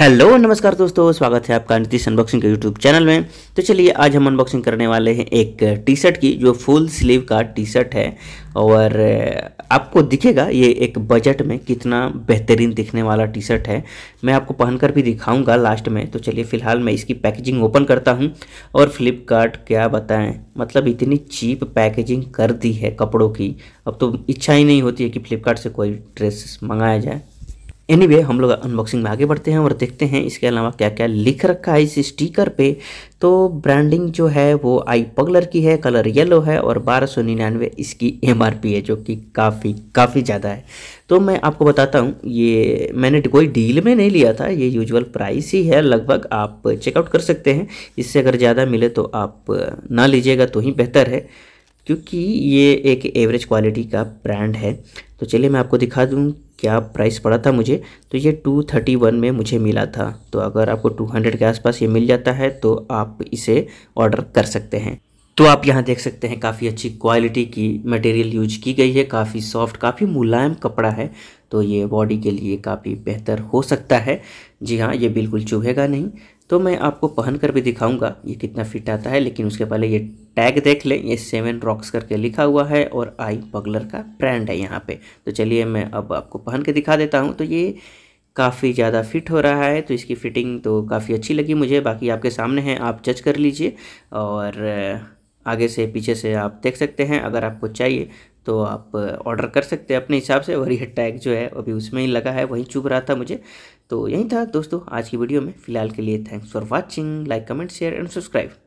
hello नमस्कार दोस्तों स्वागत है आपका नीतीश अनबॉक्सिंग के यूट्यूब चैनल में तो चलिए आज हम अनबॉक्सिंग करने वाले हैं एक टी शर्ट की जो फुल स्लीव का टी शर्ट है और आपको दिखेगा ये एक बजट में कितना बेहतरीन दिखने वाला टी शर्ट है मैं आपको पहनकर भी दिखाऊंगा लास्ट में तो चलिए फिलहाल मैं इसकी पैकेजिंग ओपन करता हूँ और फ्लिपकार्ट क्या बताएं मतलब इतनी चीप पैकेजिंग कर दी है कपड़ों की अब तो इच्छा ही नहीं होती है कि फ्लिपकार्ट से कोई ड्रेस मंगाया जाए एनी anyway, हम लोग अनबॉक्सिंग में आगे बढ़ते हैं और देखते हैं इसके अलावा क्या क्या लिख रखा है इस स्टिकर पे तो ब्रांडिंग जो है वो आई पगलर की है कलर येलो है और बारह सौ निन्यानवे इसकी एम है जो कि काफ़ी काफ़ी ज़्यादा है तो मैं आपको बताता हूँ ये मैंने कोई डील में नहीं लिया था ये यूजुअल प्राइस ही है लगभग आप चेकआउट कर सकते हैं इससे अगर ज़्यादा मिले तो आप ना लीजिएगा तो ही बेहतर है क्योंकि ये एक एवरेज क्वालिटी का ब्रांड है तो चलिए मैं आपको दिखा दूँ क्या प्राइस पड़ा था मुझे तो ये 231 में मुझे मिला था तो अगर आपको 200 के आसपास ये मिल जाता है तो आप इसे ऑर्डर कर सकते हैं तो आप यहाँ देख सकते हैं काफ़ी अच्छी क्वालिटी की मटेरियल यूज की गई है काफ़ी सॉफ्ट काफ़ी मुलायम कपड़ा है तो ये बॉडी के लिए काफ़ी बेहतर हो सकता है जी हाँ ये बिल्कुल चुभेगा नहीं तो मैं आपको पहन कर भी दिखाऊंगा ये कितना फिट आता है लेकिन उसके पहले ये टैग देख लें ये सेवन रॉक्स करके लिखा हुआ है और आई पगलर का ब्रांड है यहाँ पे तो चलिए मैं अब आपको पहन के दिखा देता हूँ तो ये काफ़ी ज़्यादा फिट हो रहा है तो इसकी फ़िटिंग तो काफ़ी अच्छी लगी मुझे बाकी आपके सामने है आप जज कर लीजिए और आगे से पीछे से आप देख सकते हैं अगर आपको चाहिए तो आप ऑर्डर कर सकते हैं अपने हिसाब से और ये टैग जो है अभी उसमें ही लगा है वहीं चुभ रहा था मुझे तो यही था दोस्तों आज की वीडियो में फिलहाल के लिए thanks for watching like comment share and subscribe